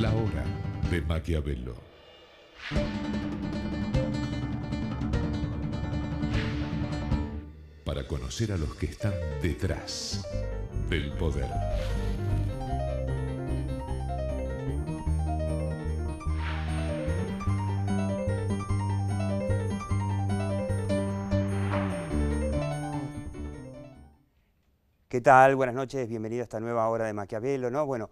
La hora de Maquiavelo. Para conocer a los que están detrás del poder. ¿Qué tal? Buenas noches, bienvenido a esta nueva hora de Maquiavelo, ¿no? Bueno,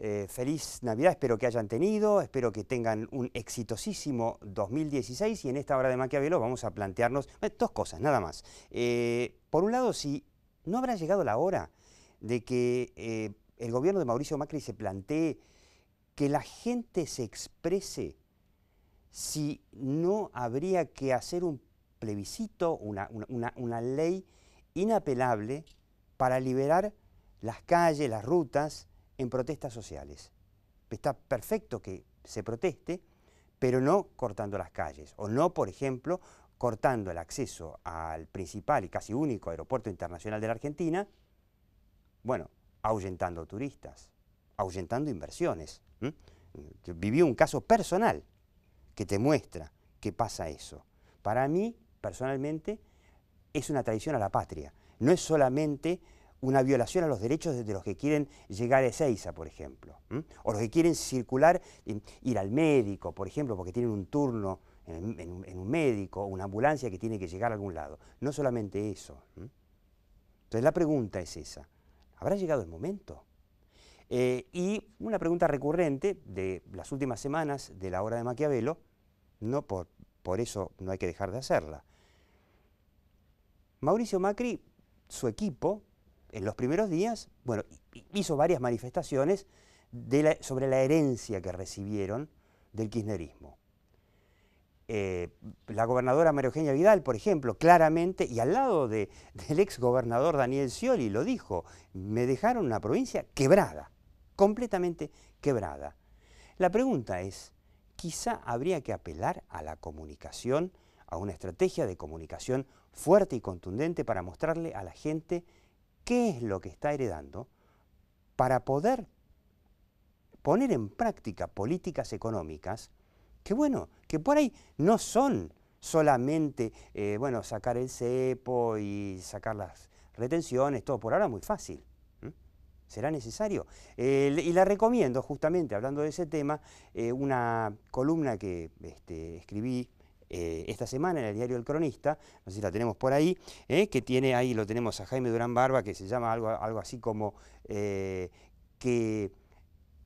eh, feliz Navidad, espero que hayan tenido, espero que tengan un exitosísimo 2016 y en esta hora de Maquiavelo vamos a plantearnos eh, dos cosas, nada más. Eh, por un lado, si no habrá llegado la hora de que el gobierno de Mauricio Macri se plantee que la gente se exprese si no habría que hacer un plebiscito, una ley inapelable para liberar las calles, las rutas, en protestas sociales. Está perfecto que se proteste, pero no cortando las calles, o no, por ejemplo, cortando el acceso al principal y casi único aeropuerto internacional de la Argentina, bueno, ahuyentando turistas, ahuyentando inversiones. Viví un caso personal que te muestra que pasa eso. Para mí, personalmente, es una traición a la patria. No es solamente una violación a los derechos de los que quieren llegar a Ezeiza, por ejemplo, o los que quieren circular, ir al médico, por ejemplo, porque tienen un turno en, un médico, una ambulancia que tiene que llegar a algún lado. No solamente eso. Entonces la pregunta es esa, ¿habrá llegado el momento? Eh, y una pregunta recurrente de las últimas semanas de la hora de Maquiavelo, no por, por eso no hay que dejar de hacerla. Mauricio Macri, su equipo, en los primeros días, bueno, hizo varias manifestaciones sobre la herencia que recibieron del kirchnerismo. Eh, la gobernadora María Eugenia Vidal, por ejemplo, claramente, y al lado del ex gobernador Daniel Scioli lo dijo, me dejaron una provincia quebrada, completamente quebrada. La pregunta es, quizá habría que apelar a la comunicación, a una estrategia de comunicación fuerte y contundente para mostrarle a la gente qué es lo que está heredando para poder poner en práctica políticas económicas que, bueno, que por ahí no son solamente, eh, bueno, sacar el cepo y sacar las retenciones, todo por ahora muy fácil. ¿Será necesario? y la recomiendo, justamente, hablando de ese tema, eh, una columna que este, escribí eh, esta semana en el diario El Cronista, no sé si la tenemos por ahí, eh, que tiene ahí, lo tenemos a Jaime Durán Barba, que se llama algo, algo así como eh, que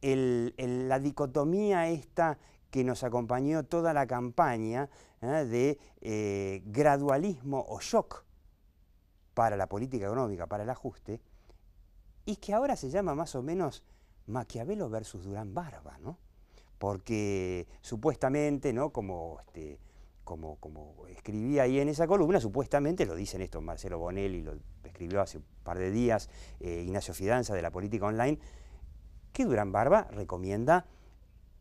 la dicotomía esta que nos acompañó toda la campaña de gradualismo o shock para la política económica, para el ajuste, y que ahora se llama más o menos Maquiavelo versus Durán Barba, ¿no? porque supuestamente, ¿no? como este, como, como escribí ahí en esa columna, supuestamente lo dicen esto Marcelo Bonelli, lo escribió hace un par de días eh, Ignacio Fidanza de la Política Online, que Durán Barba recomienda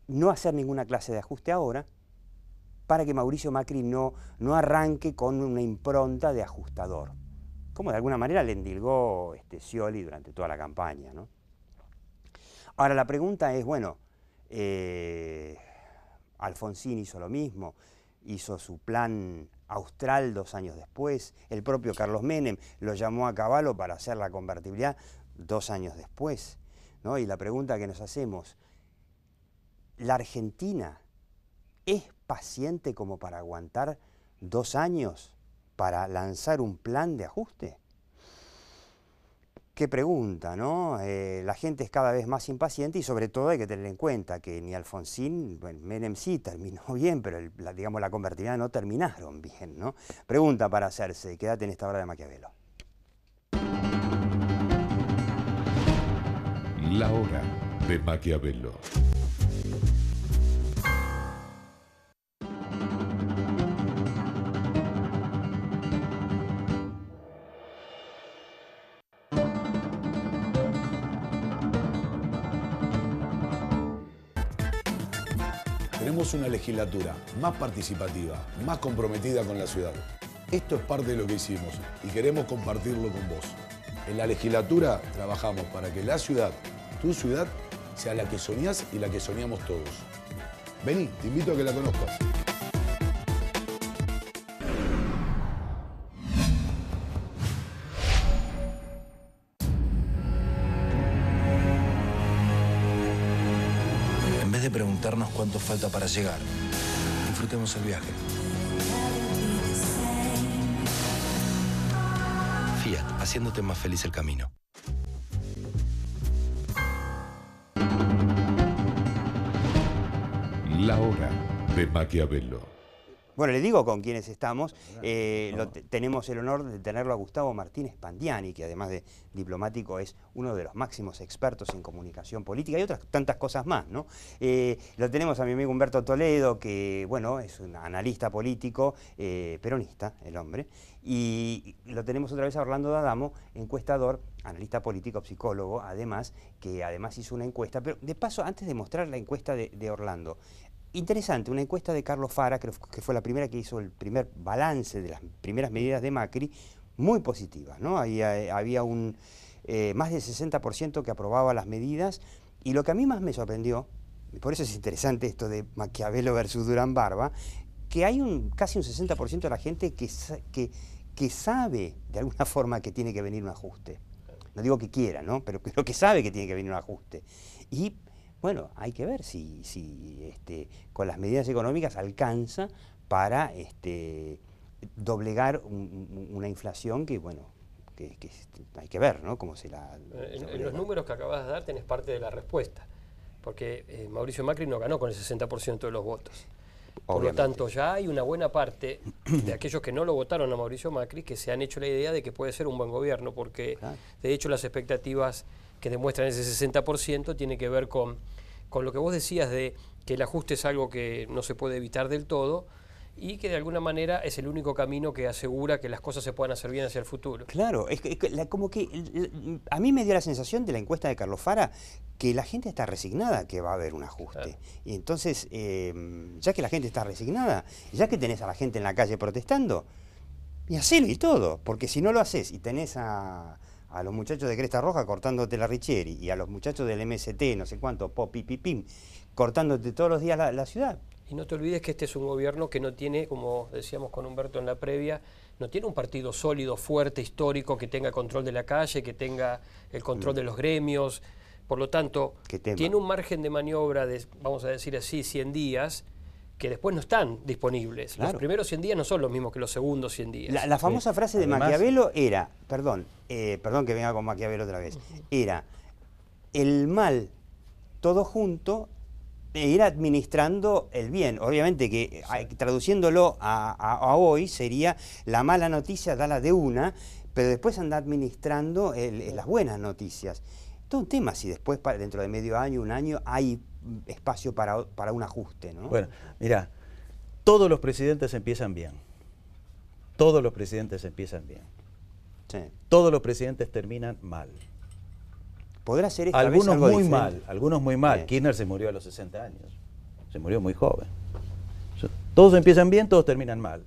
no hacer ninguna clase de ajuste ahora para que Mauricio Macri no, no arranque con una impronta de ajustador, como de alguna manera le endilgó este, Scioli durante toda la campaña. Ahora la pregunta es, bueno, eh, Alfonsín hizo lo mismo, hizo su plan austral dos años después, el propio Carlos Menem lo llamó a caballo para hacer la convertibilidad dos años después. ¿no? Y la pregunta que nos hacemos, ¿la Argentina es paciente como para aguantar dos años para lanzar un plan de ajuste? qué pregunta, ¿no? Eh, la gente es cada vez más impaciente y sobre todo hay que tener en cuenta que ni Alfonsín, bueno, Menem sí terminó bien, pero la, digamos la convertibilidad no terminaron bien, ¿no? Pregunta para hacerse, quédate en esta hora de Maquiavelo. La hora de Maquiavelo. una legislatura más participativa, más comprometida con la ciudad. Esto es parte de lo que hicimos y queremos compartirlo con vos. En la legislatura trabajamos para que la ciudad, tu ciudad, sea la que soñás y la que soñamos todos. Vení, te invito a que la conozcas. de preguntarnos cuánto falta para llegar. Disfrutemos el viaje. Fiat, haciéndote más feliz el camino. La hora de Maquiavelo. Bueno, le digo con quienes estamos. Eh, tenemos el honor de tenerlo a Gustavo Martínez Pandiani, que además de diplomático es uno de los máximos expertos en comunicación política y otras tantas cosas más, ¿no? Eh, lo tenemos a mi amigo Humberto Toledo, que, bueno, es un analista político, eh, peronista, el hombre. Y lo tenemos otra vez a Orlando D'Adamo, encuestador, analista político, psicólogo, además, que además hizo una encuesta. Pero de paso, antes de mostrar la encuesta de Orlando, Interesante, una encuesta de Carlos Fara, que fue la primera que hizo el primer balance de las primeras medidas de Macri, muy positiva, ¿no? Ahí eh, había un eh, más del 60% que aprobaba las medidas y lo que a mí más me sorprendió, y por eso es interesante esto de Maquiavelo versus Durán Barba, que hay un, casi un 60% de la gente que, que, que sabe de alguna forma que tiene que venir un ajuste. No digo que quiera, ¿no? Pero, pero que sabe que tiene que venir un ajuste. Y bueno, hay que ver si, si este, con las medidas económicas alcanza para este, doblegar una inflación que, bueno, hay que ver, ¿no? la... Eh, en, los números que acabas de dar tenés parte de la respuesta, porque eh, Mauricio Macri no ganó con el 60% de los votos. Por lo tanto, ya hay una buena parte de aquellos que no lo votaron a Mauricio Macri que se han hecho la idea de que puede ser un buen gobierno, porque de hecho las expectativas que demuestran ese 60% tiene que ver con, con lo que vos decías de que el ajuste es algo que no se puede evitar del todo y que de alguna manera es el único camino que asegura que las cosas se puedan hacer bien hacia el futuro. Claro, es, que, como que a mí me dio la sensación de la encuesta de Carlos Fara que la gente está resignada que va a haber un ajuste. Y entonces, eh, ya que la gente está resignada, ya que tenés a la gente en la calle protestando, y hacelo y todo, porque si no lo haces y tenés a a los muchachos de Cresta Roja cortándote la Richeri. y a los muchachos del MST, no sé cuánto, pop, pip, cortándote todos los días la, la ciudad. Y no te olvides que este es un gobierno que no tiene, como decíamos con Humberto en la previa, no tiene un partido sólido, fuerte, histórico, que tenga control de la calle, que tenga el control mm. de los gremios. Por lo tanto, tiene un margen de maniobra de, vamos a decir así, 100 días, que después no están disponibles. Los primeros 100 días no son los mismos que los segundos 100 días. La, famosa frase de Maquiavelo era, perdón, eh, perdón que venga con Maquiavelo otra vez, era el mal todo junto e ir administrando el bien. Obviamente que eh, traduciéndolo a, hoy sería la mala noticia, da la de una, pero después anda administrando las buenas noticias. Todo un tema si después, dentro de medio año, un año, hay espacio para, un ajuste, Bueno, mira, todos los presidentes empiezan bien. Todos los presidentes empiezan bien. Todos los presidentes terminan mal. ¿Podrá ser algunos muy mal, algunos muy mal. Kirchner se murió a los 60 años. Se murió muy joven. Todos empiezan bien, todos terminan mal.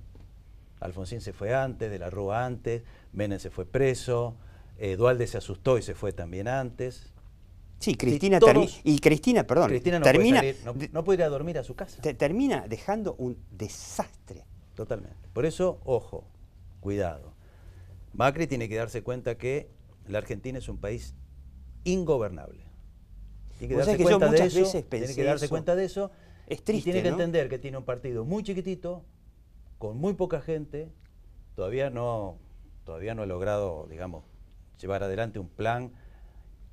Alfonsín se fue antes, de la Rúa antes, Menem se fue preso, eh, Dualde se asustó y se fue también antes. Sí, Cristina termina... y Cristina, perdón, no termina, no, dormir a su casa. termina dejando un desastre. Totalmente. Por eso, ojo, cuidado. Macri tiene que darse cuenta que la Argentina es un país ingobernable. Tiene que darse cuenta de eso. tiene que darse cuenta de eso. Es triste. tiene que entender que tiene un partido muy chiquitito, con muy poca gente. Todavía no, todavía no ha logrado, digamos, llevar adelante un plan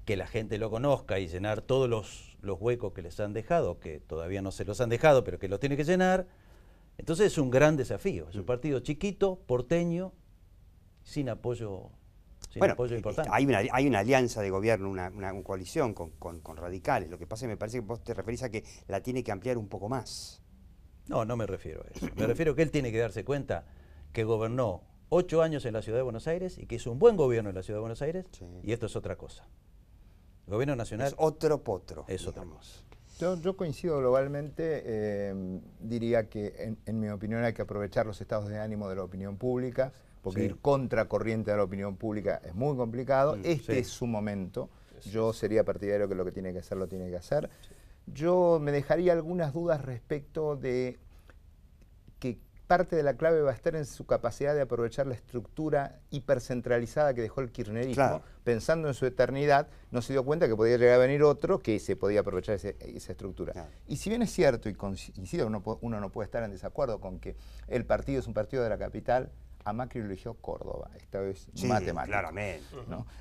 que la gente lo conozca y llenar todos los, huecos que les han dejado, que todavía no se los han dejado, pero que los tiene que llenar. Entonces es un gran desafío. Es un mm. partido chiquito, porteño, sin apoyo. Sin apoyo eh, eh, importante. Hay una, alianza de gobierno, una, coalición con, radicales. Lo que pasa es que me parece que vos te referís a que la tiene que ampliar un poco más. No, no me refiero a eso. Me refiero a que él tiene que darse cuenta que gobernó ocho años en la Ciudad de Buenos Aires y que hizo un buen gobierno en la Ciudad de Buenos Aires y esto es otra cosa. El gobierno nacional... Es otro potro, eso estamos. Yo, coincido globalmente, eh, diría que en, mi opinión hay que aprovechar los estados de ánimo de la opinión pública, porque ir ir corriente de la opinión pública es muy complicado. este es su momento. Yo sería partidario que lo que tiene que hacer lo tiene que hacer. Yo me dejaría algunas dudas respecto de que parte de la clave va a estar en su capacidad de aprovechar la estructura hipercentralizada que dejó el kirchnerismo. Pensando en su eternidad, no se dio cuenta que podía llegar a venir otro que se podía aprovechar esa estructura. Y si bien es cierto, y coincido, uno, uno no puede estar en desacuerdo con que el partido es un partido de la capital, a Macri lo eligió Córdoba, esta vez sí, claramente.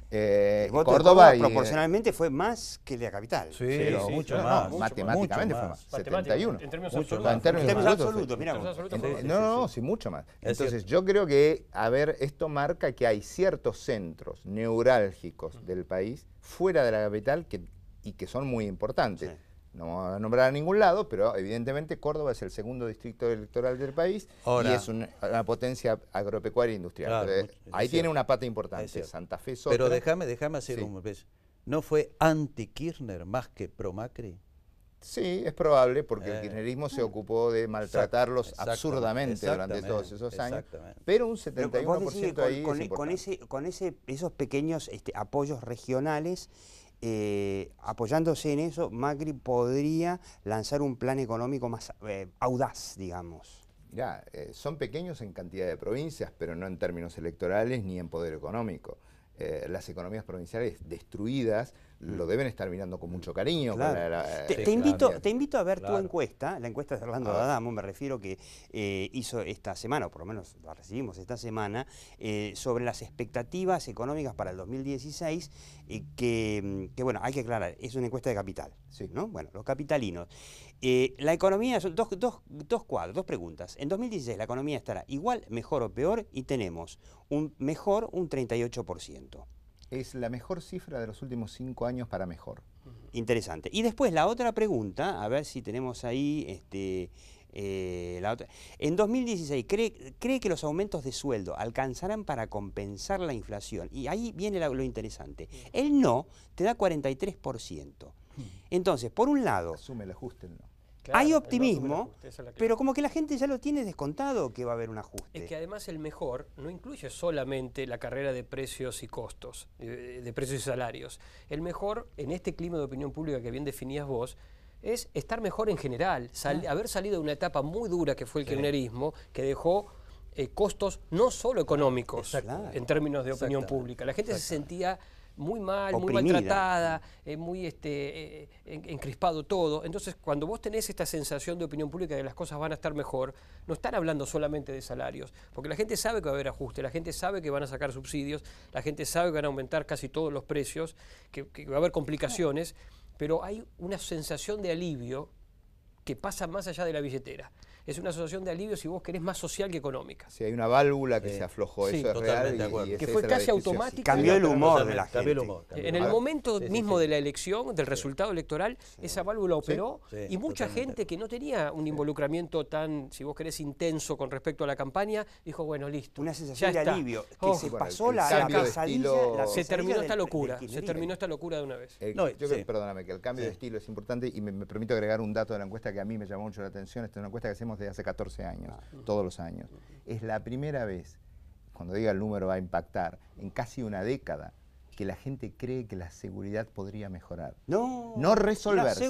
Eh, Córdoba, eh, proporcionalmente fue más que la capital. Sí, mucho, más, matemáticamente fue más, 71. En términos absolutos. En términos, absolutos, No, no, sí, mucho más. Entonces yo creo que, a ver, esto marca que hay ciertos centros neurálgicos del país fuera de la capital que, y que son muy importantes. Sí no voy a nombrar a ningún lado, pero evidentemente Córdoba es el segundo distrito electoral del país y es una, potencia agropecuaria industrial. Eh, ahí tiene una pata importante, Santa Fe Soto. Pero déjame, déjame hacer un... ¿No fue anti-Kirchner más que pro-Macri? Sí, es probable, porque el eh. kirchnerismo se ah. ocupó de maltratarlos absurdamente durante todos esos años. Pero un 71% ahí con, con, ese, con ese, esos pequeños este, apoyos regionales eh, apoyándose en eso, Macri podría lanzar un plan económico más eh, audaz, digamos. Mirá, eh, son pequeños en cantidad de provincias, pero no en términos electorales ni en poder económico. las economías provinciales destruidas Mm. lo deben estar mirando con mucho cariño. te, eh, invito, te invito a ver tu encuesta, la encuesta de Orlando Adamo, me refiero que eh, hizo esta semana, o por lo menos la recibimos esta semana, eh, sobre las expectativas económicas para el 2016, mm, que, bueno, hay que aclarar, es una encuesta de capital, ¿no? Bueno, los capitalinos. la economía, dos, dos, dos cuadros, dos preguntas. En 2016 la economía estará igual, mejor o peor, y tenemos un mejor un 38% es la mejor cifra de los últimos cinco años para mejor. Interesante. Y después la otra pregunta, a ver si tenemos ahí este, eh, la otra. En 2016, cree, que los aumentos de sueldo alcanzarán para compensar la inflación? Y ahí viene lo, interesante. El no te da 43%. Mm. Entonces, por un lado... Asume el ajuste el no. Hay optimismo, pero como que la gente ya lo tiene descontado que va a haber un ajuste. Es que además el mejor no incluye solamente la carrera de precios y costos, eh, de, precios y salarios. El mejor, en este clima de opinión pública que bien definías vos, es estar mejor en general, haber salido de una etapa muy dura que fue el kirchnerismo, que dejó eh, costos no solo económicos en términos de opinión pública. La gente se sentía muy mal, muy maltratada, eh, muy este, eh, encrispado todo. Entonces, cuando vos tenés esta sensación de opinión pública de que las cosas van a estar mejor, no están hablando solamente de salarios, porque la gente sabe que va a haber ajuste, la gente sabe que van a sacar subsidios, la gente sabe que van a aumentar casi todos los precios, que, que va a haber complicaciones, pero hay una sensación de alivio que pasa más allá de la billetera es una asociación de alivio, si vos querés, más social que económica. Sí, hay una válvula que se aflojó, eso es real. que fue casi automática. Cambió el humor de la gente. En el momento mismo de la elección, del resultado electoral, esa válvula operó y mucha gente que no tenía un involucramiento tan, si vos querés, intenso con respecto a la campaña, dijo, bueno, listo. Una sensación de alivio, que oh. se pasó la, la, Se terminó esta locura, se terminó esta locura de una vez. Eh, perdóname, que el cambio de estilo es importante y me permito agregar un dato de la encuesta que a mí me llamó mucho la atención. Esta es encuesta que hacemos hace 14 años, todos los años. Es la primera vez, cuando diga el número va a impactar, en casi una década, que la gente cree que la seguridad podría mejorar. No, no resolverse.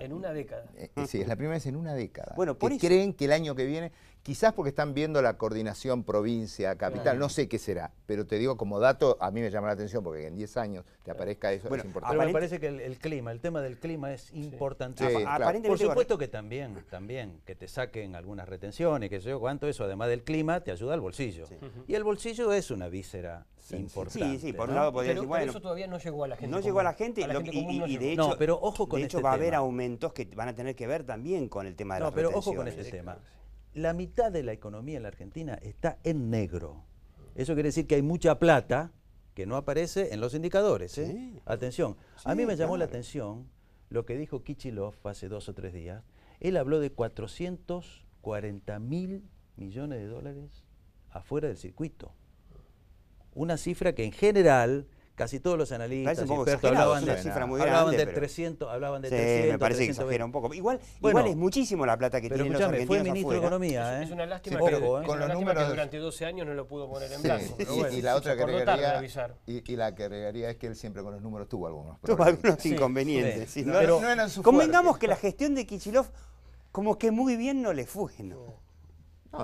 En una década. Eh, eh, sí, es la primera vez en una década. Bueno, por creen que el año que viene quizás porque están viendo la coordinación provincia, capital, no sé qué será, pero te digo como dato, a mí me llama la atención porque en 10 años te aparezca eso, es importante. Pero me parece que el, clima, el tema del clima es importante. aparentemente Por supuesto que también, también, que te saquen algunas retenciones, que sé yo cuánto, eso además del clima te ayuda al bolsillo. Y el bolsillo es una víscera importante. Sí, sí, por un lado podría decir, bueno. Pero eso todavía no llegó a la gente. No llegó a la gente, y, de hecho, va a haber aumentos que van a tener que ver también con el tema de la No, pero ojo con este tema la mitad de la economía en la Argentina está en negro. Eso quiere decir que hay mucha plata que no aparece en los indicadores. ¿eh? Atención, a mí me llamó la atención lo que dijo Kichilov hace dos o tres días. Él habló de 440 mil millones de dólares afuera del circuito. Una cifra que en general casi todos los analistas expertos hablaban, de, cifra muy hablaban de 300, hablaban de sí, 300, me parece que exagera un poco. Igual, igual es muchísimo la plata que tiene los argentinos fue ministro de ¿eh? Economía. Es, ¿eh? una lástima, que, ¿eh? con los números... durante 12 años no lo pudo poner en blanco. y, la otra que agregaría, y, la que es que él siempre con los números tuvo algunos problemas. Tuvo algunos inconvenientes. convengamos que la gestión de Kichilov como que muy bien no le fue, ¿no?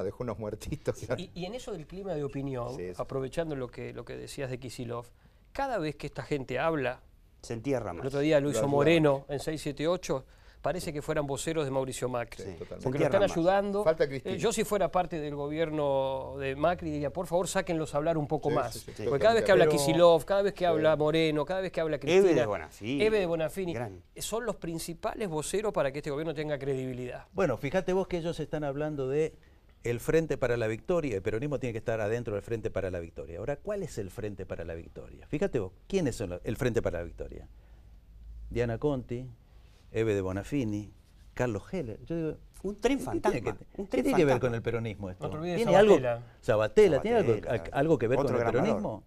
dejó unos muertitos. Y, en eso del clima de opinión, aprovechando lo que, lo que decías de Kisilov, cada vez que esta gente habla, se entierra El otro día lo hizo Moreno en 678, parece que fueran voceros de Mauricio Macri. porque lo están ayudando. Eh, yo si fuera parte del gobierno de Macri diría, por favor, sáquenlos a hablar un poco más. porque cada vez que habla Kisilov, cada vez que habla Moreno, cada vez que habla Cristina, Eve de Bonafini, Eve de Bonafini son los principales voceros para que este gobierno tenga credibilidad. Bueno, fíjate vos que ellos están hablando de el Frente para la Victoria, el peronismo tiene que estar adentro del Frente para la Victoria. Ahora, ¿cuál es el Frente para la Victoria? Fíjate vos, ¿quiénes son el Frente para la Victoria? Diana Conti, Eve de Bonafini, Carlos Heller. Yo digo, un tren fantasma. que, tiene que ver con el peronismo esto? ¿Tiene algo, Sabatella, ¿tiene algo, que ver con el peronismo?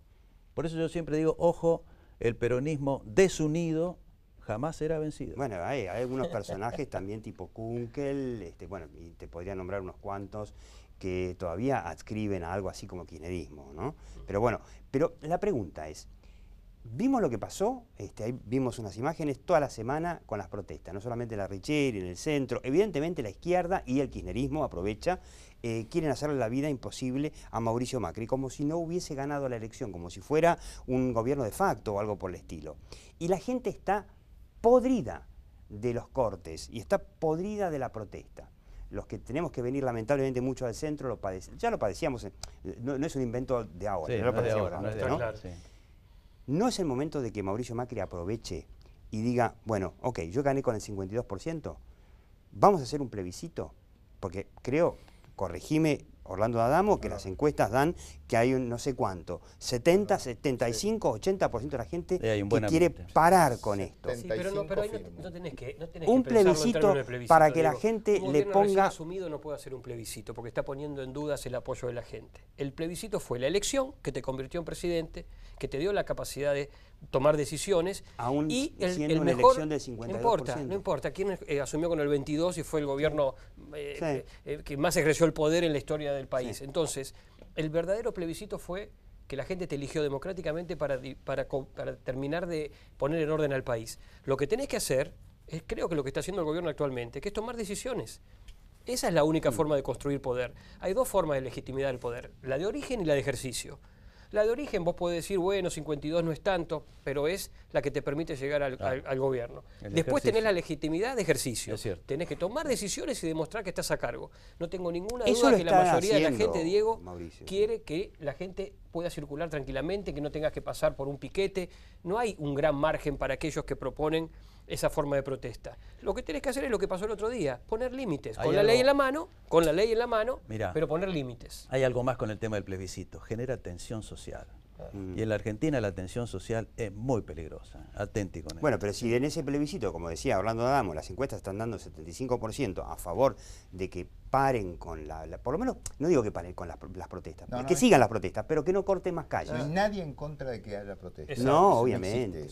Por eso yo siempre digo, ojo, el peronismo desunido jamás será vencido. Bueno, hay, algunos personajes también tipo Kunkel, este, bueno, y te podría nombrar unos cuantos que todavía adscriben a algo así como kirchnerismo, ¿no? Pero bueno, pero la pregunta es, vimos lo que pasó, este, ahí vimos unas imágenes toda la semana con las protestas, no solamente la Richeri en el centro, evidentemente la izquierda y el kirchnerismo aprovecha, eh, quieren hacerle la vida imposible a Mauricio Macri, como si no hubiese ganado la elección, como si fuera un gobierno de facto o algo por el estilo. Y la gente está podrida de los cortes y está podrida de la protesta. Los que tenemos que venir lamentablemente mucho al centro, lo ya lo padecíamos, no, es un invento de ahora, no es el momento de que Mauricio Macri aproveche y diga, bueno, ok, yo gané con el 52%, vamos a hacer un plebiscito, porque creo corregime Orlando Adamo, que las encuestas dan que hay un no sé cuánto, 70, 75, 80% de la gente que quiere parar con esto. Sí, pero no, tenés que, un plebiscito, para que la gente le ponga... asumido no puede hacer un plebiscito porque está poniendo en dudas el apoyo de la gente. El plebiscito fue la elección que te convirtió en presidente, que te dio la capacidad de tomar decisiones. Aún y el, una mejor, elección del No importa, no importa. ¿Quién eh, asumió con el 22 y fue el gobierno eh, eh, que más ejerció el poder en la historia del país. Entonces, el verdadero plebiscito fue que la gente te eligió democráticamente para, terminar de poner en orden al país. Lo que tenés que hacer, es, creo que lo que está haciendo el gobierno actualmente, que es tomar decisiones. Esa es la única mm. forma de construir poder. Hay dos formas de legitimidad del poder, la de origen y la de ejercicio. La de origen, vos podés decir, bueno, 52 no es tanto, pero es la que te permite llegar al, gobierno. Después tenés la legitimidad de ejercicio. Tenés que tomar decisiones y demostrar que estás a cargo. No tengo ninguna Eso duda que la mayoría de la gente, Diego, quiere que la gente pueda circular tranquilamente, que no tengas que pasar por un piquete. No hay un gran margen para aquellos que proponen esa forma de protesta. Lo que tenés que hacer es lo que pasó el otro día, poner límites, con la ley en la mano, con la ley en la mano, pero poner límites. Hay algo más con el tema del plebiscito, genera tensión social. Mm. Y en la Argentina la tensión social es muy peligrosa, atenti con eso. Bueno, pero si en ese plebiscito, como decía hablando de Adamo, las encuestas están dando 75% a favor de que paren con la, por lo menos, no digo que paren con las, protestas, que sigan las protestas, pero que no corten más calles. No hay nadie en contra de que haya protestas. No, obviamente,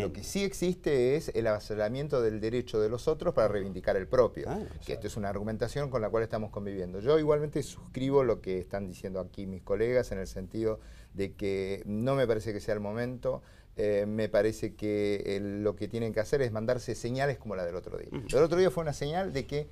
Lo que sí existe es el avasallamiento del derecho de los otros para reivindicar el propio, que esto es una argumentación con la cual estamos conviviendo. Yo igualmente suscribo lo que están diciendo aquí mis colegas en el sentido de que no me parece que sea el momento. Eh, me parece que eh, lo que tienen que hacer es mandarse señales como la del otro día. El otro día fue una señal de que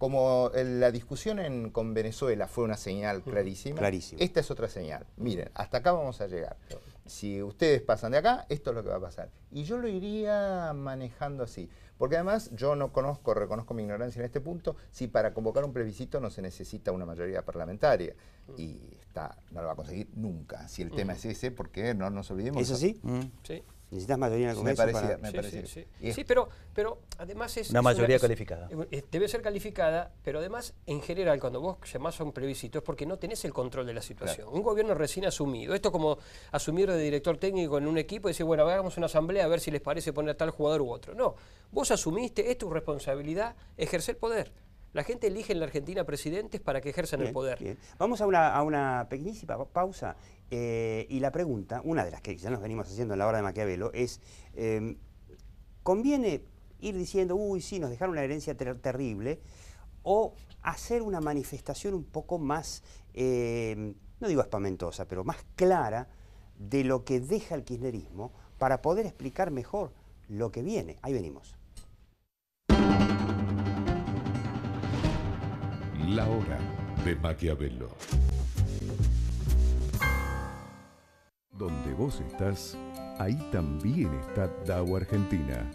como la discusión en, con Venezuela fue una señal clarísima, esta es otra señal. Miren, hasta acá vamos a llegar. Si ustedes pasan de acá, esto es lo que va a pasar. Y yo lo iría manejando así. Porque además yo no conozco, reconozco mi ignorancia en este punto, si para convocar un plebiscito no se necesita una mayoría parlamentaria. Y está, no lo va a conseguir nunca, si el tema es ese, porque no nos olvidemos. ¿Es así? Mm. Sí. Necesitas mayoría en el Me parecía, para... sí, pero, pero además es... Una mayoría calificada. Eh, eh, debe ser calificada, pero además, en general, cuando vos llamás a un plebiscito es porque no tenés el control de la situación. Un gobierno recién asumido. Esto como asumir de director técnico en un equipo y decir, bueno, hagamos una asamblea a ver si les parece poner a tal jugador u otro. No, vos asumiste, es tu responsabilidad ejercer poder. La gente elige en la Argentina presidentes para que ejerzan el poder. Bien. Vamos a una, pequeñísima pausa. Eh, y la pregunta, una de las que ya nos venimos haciendo en la hora de Maquiavelo, es, em, ¿conviene ir diciendo, uy, sí, nos dejaron una herencia terrible, o hacer una manifestación un poco más, em, no digo espamentosa, pero más clara de lo que deja el kirchnerismo para poder explicar mejor lo que viene? Ahí venimos. La Hora de Maquiavelo. Donde vos estás, ahí también está DAO Argentina.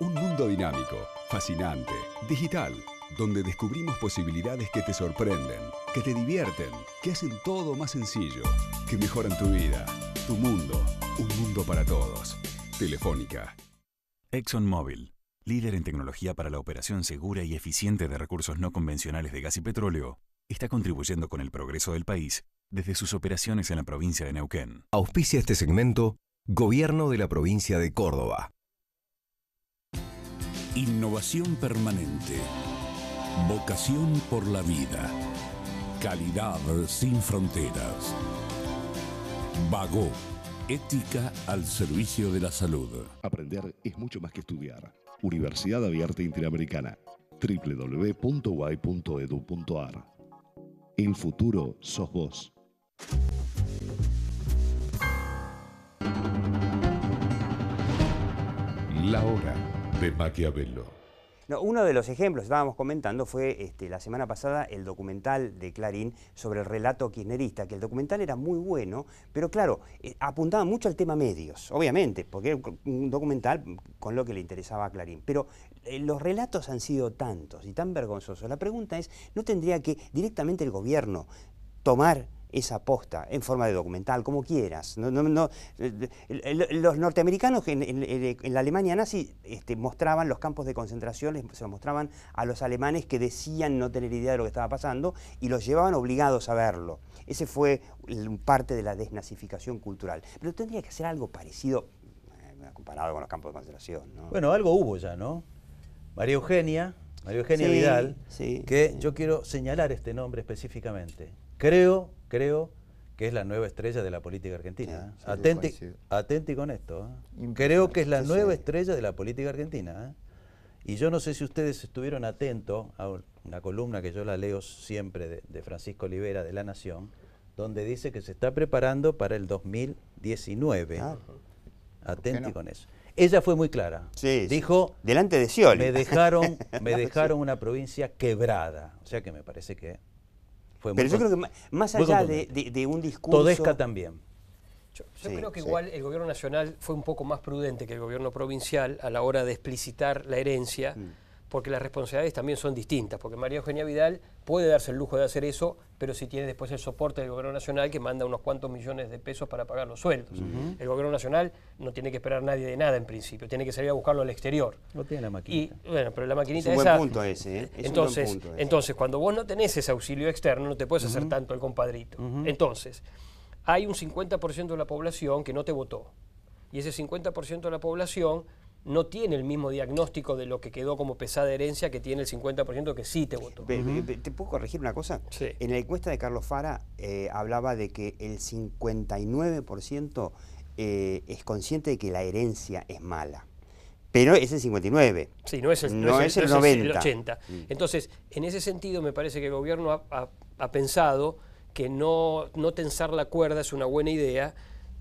Un mundo dinámico, fascinante, digital, donde descubrimos posibilidades que te sorprenden, que te divierten, que hacen todo más sencillo, que mejoran tu vida, tu mundo, un mundo para todos. Telefónica. ExxonMobil líder en tecnología para la operación segura y eficiente de recursos no convencionales de gas y petróleo, está contribuyendo con el progreso del país desde sus operaciones en la provincia de Neuquén. Auspicia este segmento Gobierno de la provincia de Córdoba. Innovación permanente. Vocación por la vida. Calidad sin fronteras. Vago. Ética al servicio de la salud. Aprender es mucho más que estudiar. Universidad Abierta Interamericana, www.y.edu.ar El futuro sos vos. La hora de Maquiavelo uno de los ejemplos, que estábamos comentando, fue este, la semana pasada el documental de Clarín sobre el relato kirchnerista, que el documental era muy bueno, pero claro, eh, apuntaba mucho al tema medios, obviamente, porque era un documental con lo que le interesaba a Clarín. Pero eh, los relatos han sido tantos y tan vergonzosos. La pregunta es, ¿no tendría que directamente el gobierno tomar esa posta, en forma de documental, como quieras. Eh, los norteamericanos en, la Alemania nazi este, mostraban los campos de concentración, se los mostraban a los alemanes que decían no tener idea de lo que estaba pasando y los llevaban obligados a verlo. Ese fue parte de la desnazificación cultural. Pero tendría que ser algo parecido eh, comparado con los campos de concentración. Bueno, algo hubo ya, ¿no? María Eugenia, María Eugenia Vidal, que yo quiero señalar este nombre específicamente. Creo creo que es la nueva estrella de la política argentina. atenti, con esto. ¿eh? Creo que es la nueva estrella de la política argentina. ¿eh? Y yo no sé si ustedes estuvieron atentos a una columna que yo la leo siempre de, Francisco Olivera de La Nación, donde dice que se está preparando para el 2019. Ah. atenti con eso. Ella fue muy clara. Sí, Dijo, delante de me dejaron una provincia quebrada. O sea que me parece que pero yo creo que más allá de, un discurso... Todesca también. Yo, creo que igual el gobierno nacional fue un poco más prudente que el gobierno provincial a la hora de explicitar la herencia. Mm porque las responsabilidades también son distintas, porque María Eugenia Vidal puede darse el lujo de hacer eso, pero si tiene después el soporte del Gobierno Nacional que manda unos cuantos millones de pesos para pagar los sueldos. El Gobierno Nacional no tiene que esperar a nadie de nada en principio, tiene que salir a buscarlo al exterior. No tiene la maquinita. bueno, pero la maquinita es punto ese, ¿eh? es entonces, un punto Entonces, cuando vos no tenés ese auxilio externo, no te puedes hacer tanto el compadrito. Entonces, hay un 50% de la población que no te votó. Y ese 50% de la población no tiene el mismo diagnóstico de lo que quedó como pesada herencia que tiene el 50% que sí te votó. ¿Te puedo corregir una cosa? En la encuesta de Carlos Fara eh, hablaba de que el 59% eh, es consciente de que la herencia es mala. Pero es el 59. Sí, no es el, no es el, 80. Mm. Entonces, en ese sentido me parece que el gobierno ha, pensado que no tensar la cuerda es una buena idea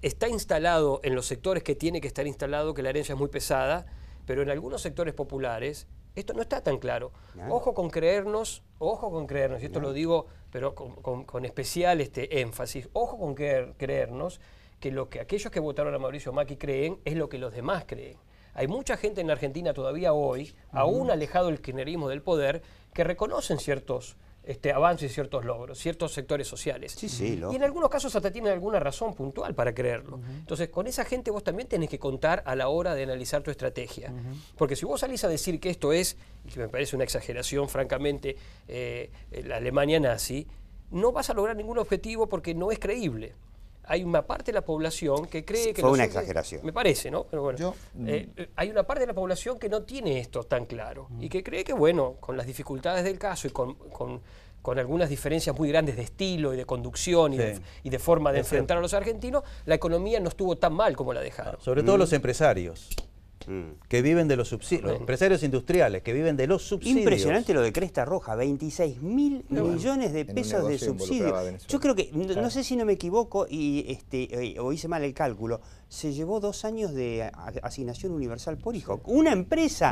está instalado en los sectores que tiene que estar instalado, que la herencia es muy pesada, pero en algunos sectores populares esto no está tan claro. Ojo con creernos, ojo con creernos, y esto lo digo pero con, especial este, énfasis, ojo con creernos que lo que aquellos que votaron a Mauricio Macri creen es lo que los demás creen. Hay mucha gente en Argentina todavía hoy, aún alejado del kirchnerismo del poder, que reconocen ciertos este, avances y ciertos logros, ciertos sectores sociales. y en algunos casos hasta tienen alguna razón puntual para creerlo. Entonces, con esa gente vos también tenés que contar a la hora de analizar tu estrategia. Porque si vos salís a decir que esto es, que me parece una exageración, francamente, eh, la Alemania nazi, no vas a lograr ningún objetivo porque no es creíble hay una parte de la población que cree que... Fue una exageración. Me parece, ¿no? Pero bueno, eh, mm. eh, hay una parte de la población que no tiene esto tan claro mm. y que cree que, bueno, con las dificultades del caso y con, algunas diferencias muy grandes de estilo y de conducción y, de, forma de enfrentar a los argentinos, la economía no estuvo tan mal como la dejaron. sobre todo mm. los empresarios. Mm. que viven de los subsidios, empresarios industriales que viven de los subsidios. Impresionante lo de Cresta Roja, 26 mil millones de pesos de subsidios Yo creo que, no, sé si no me equivoco y este, eh, o hice mal el cálculo, se llevó dos años de asignación universal por hijo. Una empresa,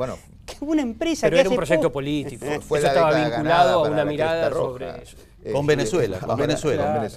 una empresa pero era un proyecto político, Eso estaba vinculado a una mirada sobre... Eso con Venezuela, con Venezuela.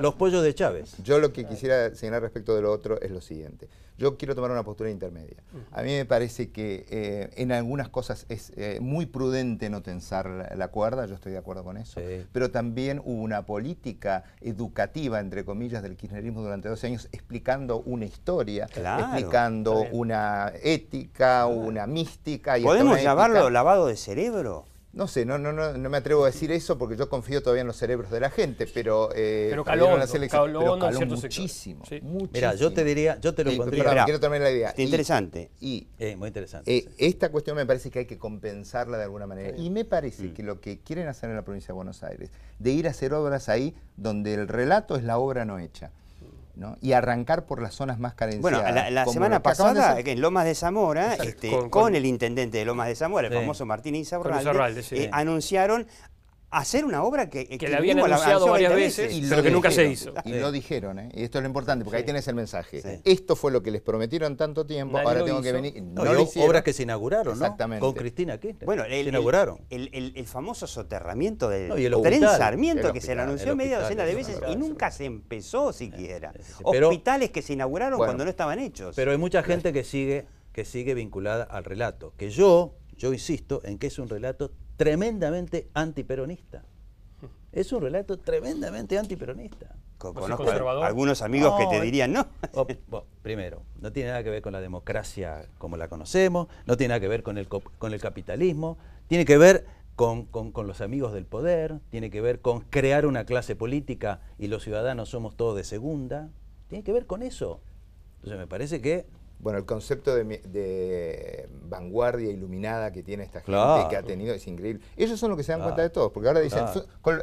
los, pollos, de Chávez. Yo lo que quisiera señalar respecto de lo otro es lo siguiente. Yo quiero tomar una postura intermedia. A mí me parece que eh, en algunas cosas es eh, muy prudente no tensar la, cuerda, yo estoy de acuerdo con eso, pero también hubo una política educativa, entre comillas, del kirchnerismo durante 12 años explicando una historia, explicando una ética, una mística. ¿Podemos llamarlo lavado de cerebro? No sé, no, no, no, no, me atrevo a decir eso porque yo confío todavía en los cerebros de la gente, pero... Eh, pero caló, caló, pero caló muchísimo, Mira, yo te diría, yo te lo pondría... quiero terminar la idea. Interesante. Y, eh, muy interesante. Eh, esta cuestión me parece que hay que compensarla de alguna manera. Y me parece mm. que lo que quieren hacer en la provincia de Buenos Aires, de ir a hacer obras ahí donde el relato es la obra no hecha y arrancar por las zonas más carenciadas. Bueno, la, semana pasada, en Lomas de Zamora, este, con, el intendente de Lomas de Zamora, el famoso Martín Insaurralde, eh, anunciaron hacer una obra que, que, la habían anunciado varias veces, y pero que nunca se hizo. Y lo dijeron, ¿eh? y esto es lo importante, porque ahí tienes el mensaje. Esto fue lo que les prometieron tanto tiempo, ahora tengo que venir. No, obras que se inauguraron, ¿no? Exactamente. Con Cristina ¿qué? Bueno, el, inauguraron. El, famoso soterramiento del tren Sarmiento, que se le anunció media docena de veces y nunca se empezó siquiera. Hospitales que se inauguraron cuando no estaban hechos. Pero hay mucha gente que sigue, que sigue vinculada al relato. Que yo, yo insisto en que es un relato tremendamente antiperonista. Es un relato tremendamente antiperonista. Conozco algunos amigos que te dirían no. primero, no tiene nada que ver con la democracia como la conocemos, no tiene nada que ver con el, con el capitalismo, tiene que ver con, con, los amigos del poder, tiene que ver con crear una clase política y los ciudadanos somos todos de segunda, tiene que ver con eso. Entonces me parece que bueno, el concepto de, vanguardia iluminada que tiene esta gente que ha tenido es increíble. Ellos son los que se dan cuenta de todo. porque ahora dicen,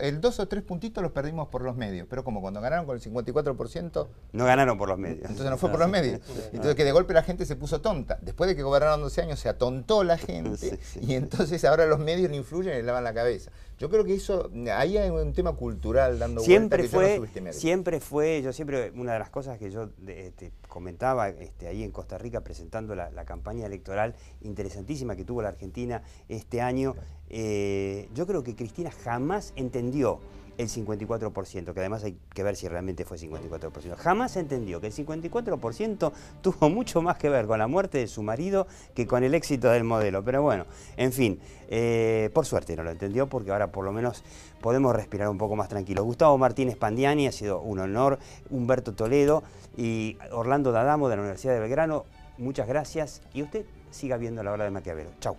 el 2 o tres puntitos los perdimos por los medios, pero como cuando ganaron con el 54%... No ganaron por los medios. Entonces no fue por los medios. Entonces que de golpe la gente se puso tonta. Después de que gobernaron 12 años se atontó la gente y entonces ahora los medios le influyen y le lavan la cabeza. Yo creo que eso, ahí hay un tema cultural dando siempre vuelta que fue, Siempre fue, yo siempre, una de las cosas que yo este, comentaba este, ahí en Costa Costa Rica presentando la, campaña electoral interesantísima que tuvo la Argentina este año. Eh, yo creo que Cristina jamás entendió el 54%, que además hay que ver si realmente fue 54%. Jamás entendió que el 54% tuvo mucho más que ver con la muerte de su marido que con el éxito del modelo. Pero bueno, en fin, eh, por suerte no lo entendió porque ahora por lo menos podemos respirar un poco más tranquilos. Gustavo Martínez Pandiani ha sido un honor, Humberto Toledo y Orlando D'Adamo de la Universidad de Belgrano, muchas gracias y usted siga viendo la hora de Maquiavelo. Chau.